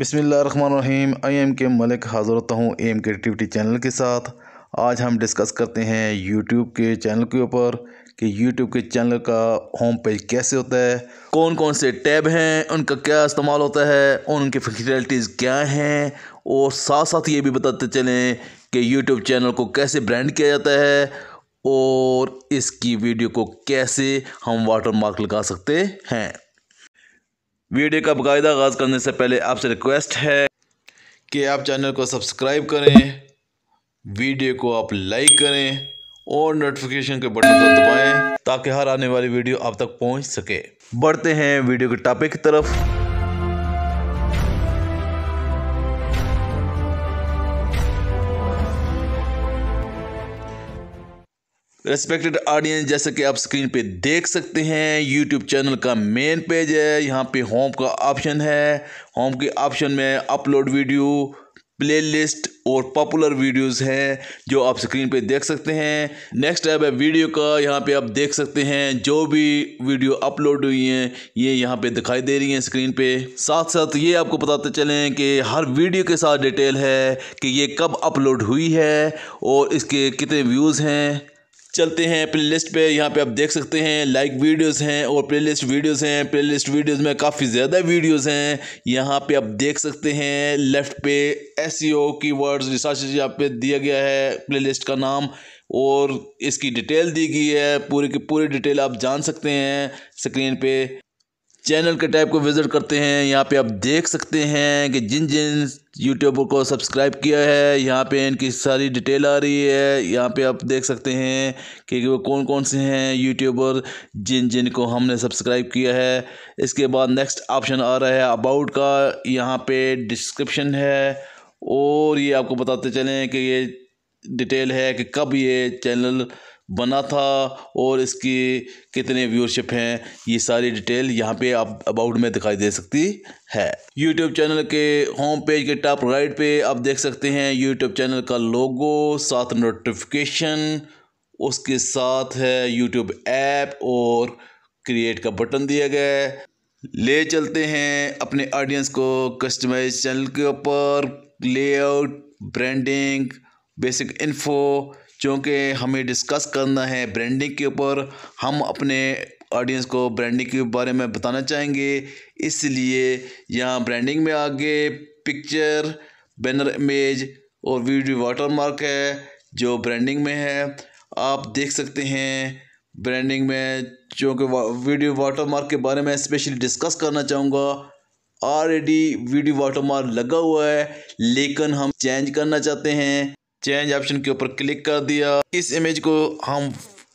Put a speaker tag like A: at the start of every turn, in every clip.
A: Rahim I am के मलिक हाज़िर होता हूँ एम के एक्टिविटी चैनल के साथ आज हम डिस्कस करते हैं यूट्यूब के चैनल के ऊपर कि यूट्यूब के चैनल का होम पेज कैसे होता है कौन कौन से टैब हैं उनका क्या इस्तेमाल होता है और उनकी फैसिलिटीज़ क्या हैं और साथ साथ ये भी बताते चलें कि यूट्यूब चैनल को कैसे ब्रांड किया जाता है और इसकी वीडियो को कैसे हम वाटर मार्क लगा सकते हैं वीडियो का बाकायदा आगाज़ करने से पहले आपसे रिक्वेस्ट है कि आप चैनल को सब्सक्राइब करें वीडियो को आप लाइक करें और नोटिफिकेशन के बटन को दबाएं ताकि हर आने वाली वीडियो आप तक पहुंच सके बढ़ते हैं वीडियो के टॉपिक की तरफ रेस्पेक्टेड ऑडियंस जैसे कि आप स्क्रीन पे देख सकते हैं यूट्यूब चैनल का मेन पेज है यहाँ पे होम का ऑप्शन है होम के ऑप्शन में अपलोड वीडियो प्लेलिस्ट और पॉपुलर वीडियोस हैं जो आप स्क्रीन पे देख सकते हैं नेक्स्ट ऐप है वीडियो का यहाँ पे आप देख सकते हैं जो भी वीडियो अपलोड हुई हैं ये यहाँ पे दिखाई दे रही हैं स्क्रीन पे साथ साथ ये आपको बताते चलें कि हर वीडियो के साथ डिटेल है कि ये कब अपलोड हुई है और इसके कितने व्यूज़ हैं चलते हैं प्लेलिस्ट पे यहाँ पे आप देख सकते हैं लाइक वीडियोस हैं और प्लेलिस्ट वीडियोस हैं प्लेलिस्ट वीडियोस में काफ़ी ज़्यादा वीडियोस हैं यहाँ पे आप देख सकते हैं लेफ़्ट पे एस सी ओ की वर्ड्स रिसर्च यहाँ पर दिया गया है प्लेलिस्ट का नाम और इसकी डिटेल दी गई है पूरी की पूरी डिटेल आप जान सकते हैं स्क्रीन पे चैनल के टाइप को विज़िट करते हैं यहाँ पे आप देख सकते हैं कि जिन जिन यूट्यूबर को सब्सक्राइब किया है यहाँ पे इनकी सारी डिटेल आ रही है यहाँ पे आप देख सकते हैं कि वो कौन कौन से हैं यूट्यूबर जिन जिन को हमने सब्सक्राइब किया है इसके बाद नेक्स्ट ऑप्शन आ रहा है अबाउट का यहाँ पे डिस्क्रिप्शन है और ये आपको बताते चलें कि ये डिटेल है कि कब ये चैनल बना था और इसकी कितने व्यूअरशिप हैं ये सारी डिटेल यहाँ पे आप अबाउट में दिखाई दे सकती है यूट्यूब चैनल के होम पेज के टॉप राइट पे आप देख सकते हैं यूट्यूब चैनल का लोगो साथ नोटिफिकेशन उसके साथ है यूट्यूब ऐप और क्रिएट का बटन दिया गया है ले चलते हैं अपने ऑडियंस को कस्टमाइज चैनल के ऊपर लेआउट ब्रांडिंग बेसिक इन्फो क्योंकि हमें डिस्कस करना है ब्रांडिंग के ऊपर हम अपने ऑडियंस को ब्रांडिंग के बारे में बताना चाहेंगे इसलिए यहाँ ब्रांडिंग में आगे पिक्चर बैनर इमेज और वीडियो वाटरमार्क है जो ब्रांडिंग में है आप देख सकते हैं ब्रांडिंग में जो कि वीडियो वाटरमार्क के बारे में स्पेशली डिस्कस करना चाहूँगा ऑलरेडी वीडियो वाटरमार्क लगा हुआ है लेकिन हम चेंज करना चाहते हैं चेंज ऑप्शन के ऊपर क्लिक कर दिया इस इमेज को हम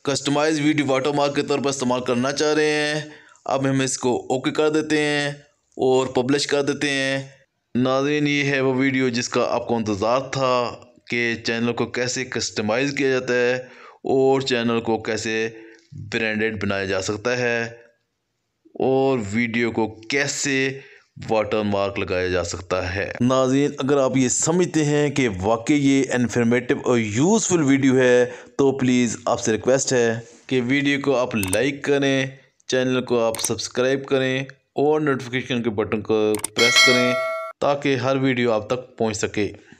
A: कस्टमाइज वीडियो वाटर मार्क के तौर पर इस्तेमाल करना चाह रहे हैं अब हम इसको ओके कर देते हैं और पब्लिश कर देते हैं नाजरीन ये है वो वीडियो जिसका आपको इंतज़ार था कि चैनल को कैसे कस्टमाइज़ किया जाता है और चैनल को कैसे ब्रांडेड बनाया जा सकता है और वीडियो को कैसे वाटर मार्क लगाया जा सकता है नाजीन अगर आप ये समझते हैं कि वाकई ये इन्फॉर्मेटिव और यूज़फुल वीडियो है तो प्लीज़ आपसे रिक्वेस्ट है कि वीडियो को आप लाइक करें चैनल को आप सब्सक्राइब करें और नोटिफिकेशन के बटन को प्रेस करें ताकि हर वीडियो आप तक पहुंच सके